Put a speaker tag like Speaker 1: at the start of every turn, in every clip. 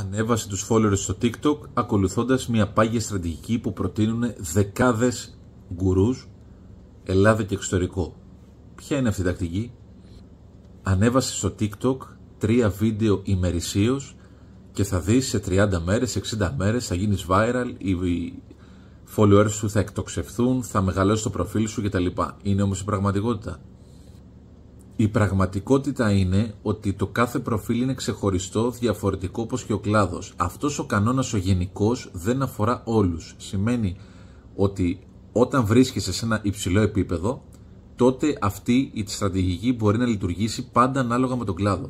Speaker 1: Ανέβασε τους followers στο TikTok ακολουθώντας μια πάγια στρατηγική που προτείνουν δεκάδες γκουρούς Ελλάδα και εξωτερικό. Ποια είναι αυτή η τακτική? Ανέβασε στο TikTok τρία βίντεο ημερησίως και θα δεις σε 30 μέρες, 60 μέρες θα γίνεις viral, οι followers σου θα εκτοξευθούν, θα μεγαλώσει το προφίλ σου κτλ. Είναι όμως η πραγματικότητα. Η πραγματικότητα είναι ότι το κάθε προφίλ είναι ξεχωριστό, διαφορετικό όπως και ο κλάδος. Αυτός ο κανόνας ο γενικός δεν αφορά όλους. Σημαίνει ότι όταν βρίσκεσαι σε ένα υψηλό επίπεδο, τότε αυτή η στρατηγική μπορεί να λειτουργήσει πάντα ανάλογα με τον κλάδο.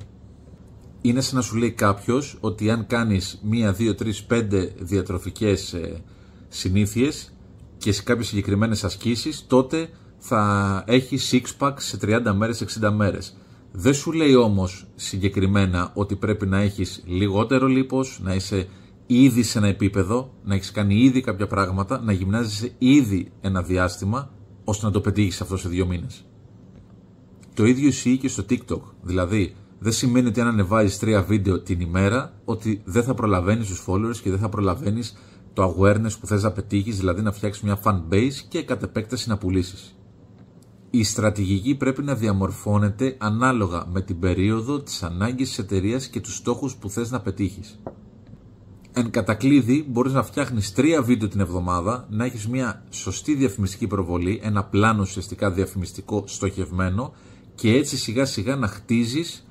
Speaker 1: Είναι σαν να σου λέει κάποιος ότι αν κάνεις μία, δύο, τρεις, πέντε διατροφικές ε, συνήθειες και σε κάποιες συγκεκριμένες ασκήσεις, τότε θα έχει six pack σε 30 μέρες, 60 μέρες. Δεν σου λέει όμως συγκεκριμένα ότι πρέπει να έχεις λιγότερο λίπος, να είσαι ήδη σε ένα επίπεδο, να έχεις κάνει ήδη κάποια πράγματα, να γυμνάζεσαι ήδη ένα διάστημα, ώστε να το πετύχεις αυτό σε δύο μήνες. Το ίδιο ισχύει και στο TikTok. Δηλαδή, δεν σημαίνει ότι αν ανεβάζεις τρία βίντεο την ημέρα, ότι δεν θα προλαβαίνεις τους followers και δεν θα προλαβαίνεις το awareness που θες να πετύχεις, δηλαδή να φτιάξεις μια fan base και κατ' επέκταση να πουλήσεις. Η στρατηγική πρέπει να διαμορφώνεται ανάλογα με την περίοδο της ανάγκης της εταιρείας και τους στόχους που θες να πετύχεις. Εν κατακλείδη μπορείς να φτιάχνεις τρία βίντεο την εβδομάδα, να έχεις μια σωστή διαφημιστική προβολή, ένα πλάνο ουσιαστικά διαφημιστικό στοχευμένο και έτσι σιγά σιγά να χτίζεις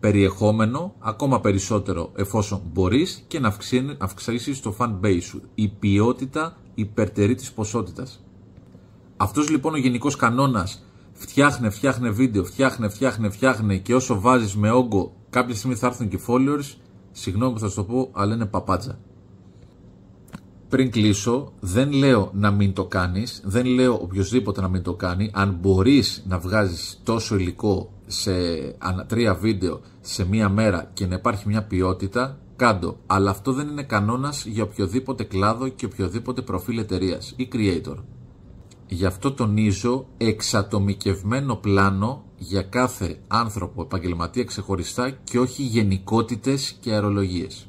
Speaker 1: περιεχόμενο ακόμα περισσότερο εφόσον μπορείς και να αυξήσεις το fan base σου. Η ποιότητα υπερτερεί της ποσότητας. Αυτός λοιπόν ο γενικός κανόνας φτιάχνε, φτιάχνε βίντεο, φτιάχνε, φτιάχνε, φτιάχνε και όσο βάζεις με όγκο κάποια στιγμή θα έρθουν και followers, συγγνώμη που θα σου το πω, αλλά είναι παπάτζα. Πριν κλείσω, δεν λέω να μην το κάνεις, δεν λέω οποιοδήποτε να μην το κάνει. Αν μπορείς να βγάζεις τόσο υλικό σε τρία βίντεο σε μία μέρα και να υπάρχει μια ποιότητα, κάντο. Αλλά αυτό δεν είναι κανόνας για οποιοδήποτε κλάδο και οποιοδήποτε προφίλ εταιρείας ή creator. Γι' αυτό τονίζω εξατομικευμένο πλάνο για κάθε άνθρωπο επαγγελματία ξεχωριστά και όχι γενικότητες και αερολογίες.